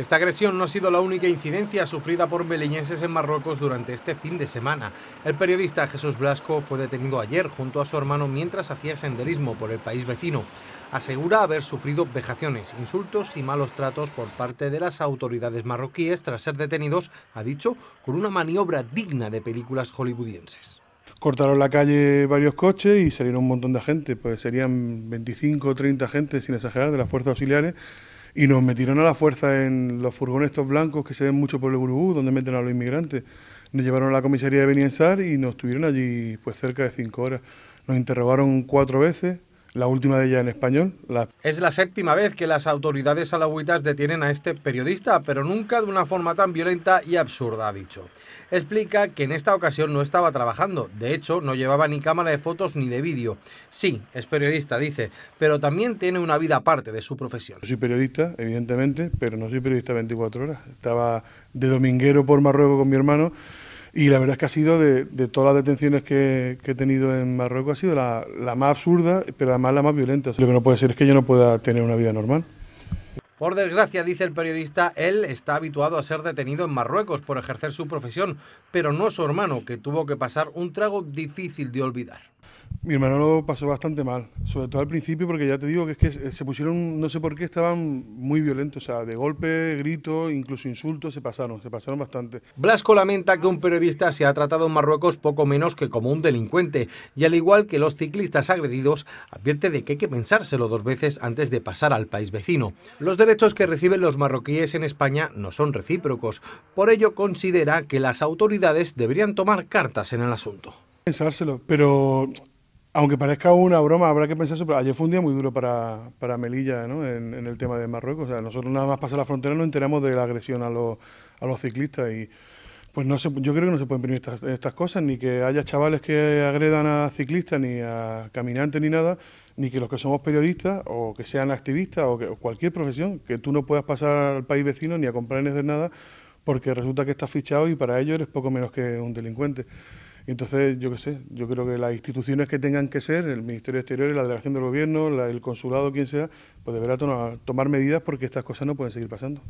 Esta agresión no ha sido la única incidencia sufrida por beliñenses en Marruecos durante este fin de semana. El periodista Jesús Blasco fue detenido ayer junto a su hermano mientras hacía senderismo por el país vecino. Asegura haber sufrido vejaciones, insultos y malos tratos por parte de las autoridades marroquíes tras ser detenidos, ha dicho, con una maniobra digna de películas hollywoodienses. Cortaron la calle varios coches y salieron un montón de gente, pues serían 25 o 30 gente, sin exagerar, de las fuerzas auxiliares y nos metieron a la fuerza en los furgones estos blancos que se ven mucho por el Uruguay, donde meten a los inmigrantes. Nos llevaron a la comisaría de Beniensar y nos tuvieron allí pues cerca de cinco horas. Nos interrogaron cuatro veces, la última de ella en español. Es la séptima vez que las autoridades alahuitas detienen a este periodista, pero nunca de una forma tan violenta y absurda, ha dicho. Explica que en esta ocasión no estaba trabajando, de hecho no llevaba ni cámara de fotos ni de vídeo. Sí, es periodista, dice, pero también tiene una vida aparte de su profesión. Soy periodista, evidentemente, pero no soy periodista 24 horas. Estaba de dominguero por Marruecos con mi hermano y la verdad es que ha sido, de, todas las detenciones que, he tenido en Marruecos, ha sido la, más absurda, pero además la más violenta. lo que no puede ser es que yo no pueda tener una vida normal. Por desgracia, dice el periodista, él está habituado a ser detenido en Marruecos por ejercer su profesión, pero no su hermano, que tuvo que pasar un trago difícil de olvidar. Mi hermano lo pasó bastante mal, sobre todo al principio, porque ya te digo que es que se pusieron, no sé por qué, estaban muy violentos, o sea, de golpe, gritos, incluso insultos, se pasaron, se pasaron bastante. Blasco lamenta que un periodista se ha tratado en Marruecos poco menos que como un delincuente, y al igual que los ciclistas agredidos, advierte de que hay que pensárselo dos veces antes de pasar al país vecino. Los derechos que reciben los marroquíes en España no son recíprocos, por ello considera que las autoridades deberían tomar cartas en el asunto. Pensárselo, pero aunque parezca una broma, habrá que pensar pero Ayer fue un día muy duro para, Melilla ¿no? en, el tema de Marruecos. O sea, nosotros nada más pasa la frontera nos enteramos de la agresión a los, a los ciclistas y. Pues no se, yo creo que no se pueden permitir estas, estas, cosas, ni que haya chavales que agredan a ciclistas, ni a caminantes, ni nada, ni que los que somos periodistas o que sean activistas o, cualquier profesión, que tú no puedas pasar al país vecino ni a comprar ni nada, porque resulta que estás fichado y para ellos eres poco menos que un delincuente entonces, yo qué sé, yo creo que las instituciones que tengan que ser, el Ministerio de Exteriores, la Delegación del Gobierno, el Consulado, quien sea, pues deberá tomar medidas porque estas cosas no pueden seguir pasando.